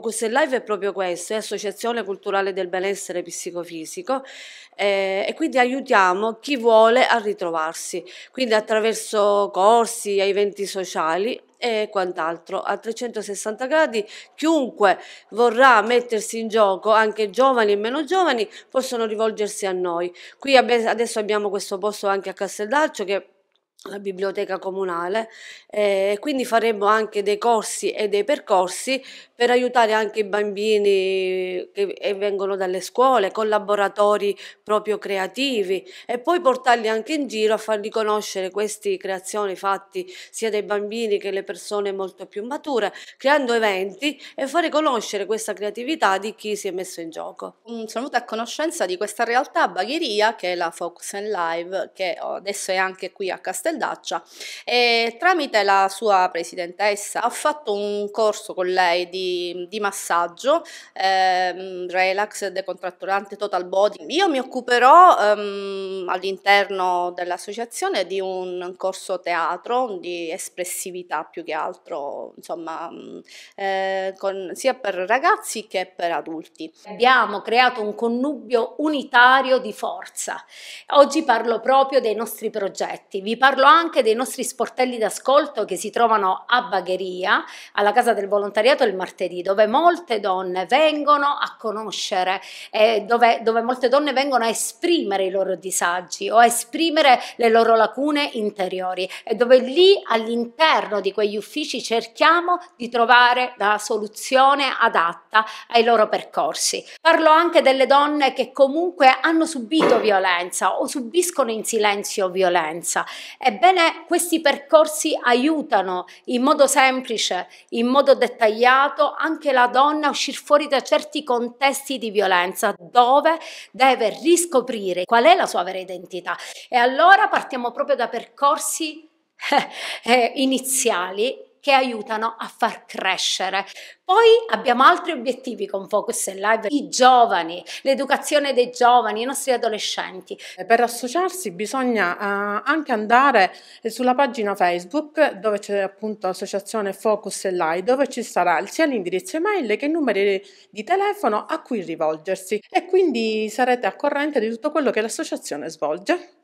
Questo Live è proprio questo, è Associazione Culturale del Benessere Psicofisico eh, e quindi aiutiamo chi vuole a ritrovarsi, quindi attraverso corsi, eventi sociali e quant'altro. A 360 gradi chiunque vorrà mettersi in gioco, anche giovani e meno giovani, possono rivolgersi a noi. Qui adesso abbiamo questo posto anche a Casteldaccio che la biblioteca comunale eh, e eh, quindi faremo anche dei corsi e dei percorsi per aiutare anche i bambini che, che vengono dalle scuole con laboratori proprio creativi e poi portarli anche in giro a farli conoscere queste creazioni fatte sia dai bambini che le persone molto più mature creando eventi e fare conoscere questa creatività di chi si è messo in gioco. Sono venuta a conoscenza di questa realtà Bagheria che è la Focus and Live che adesso è anche qui a Castellano Daccia e tramite la sua presidentessa ha fatto un corso con lei di, di massaggio, ehm, relax, decontratturante, total body. Io mi occuperò ehm, all'interno dell'associazione di un corso teatro di espressività più che altro, insomma, ehm, eh, con, sia per ragazzi che per adulti. Abbiamo creato un connubio unitario di forza. Oggi parlo proprio dei nostri progetti, vi parlo parlo anche dei nostri sportelli d'ascolto che si trovano a Bagheria, alla Casa del Volontariato il martedì, dove molte donne vengono a conoscere, eh, dove, dove molte donne vengono a esprimere i loro disagi o a esprimere le loro lacune interiori e dove lì all'interno di quegli uffici cerchiamo di trovare la soluzione adatta ai loro percorsi. Parlo anche delle donne che comunque hanno subito violenza o subiscono in silenzio violenza e Ebbene, questi percorsi aiutano in modo semplice, in modo dettagliato, anche la donna a uscire fuori da certi contesti di violenza dove deve riscoprire qual è la sua vera identità. E allora partiamo proprio da percorsi eh, iniziali che aiutano a far crescere. Poi abbiamo altri obiettivi con Focus and Live, i giovani, l'educazione dei giovani, i nostri adolescenti. Eh, per associarsi bisogna eh, anche andare sulla pagina Facebook dove c'è appunto l'associazione Focus and Live, dove ci sarà sia l'indirizzo email che i numeri di telefono a cui rivolgersi e quindi sarete a corrente di tutto quello che l'associazione svolge.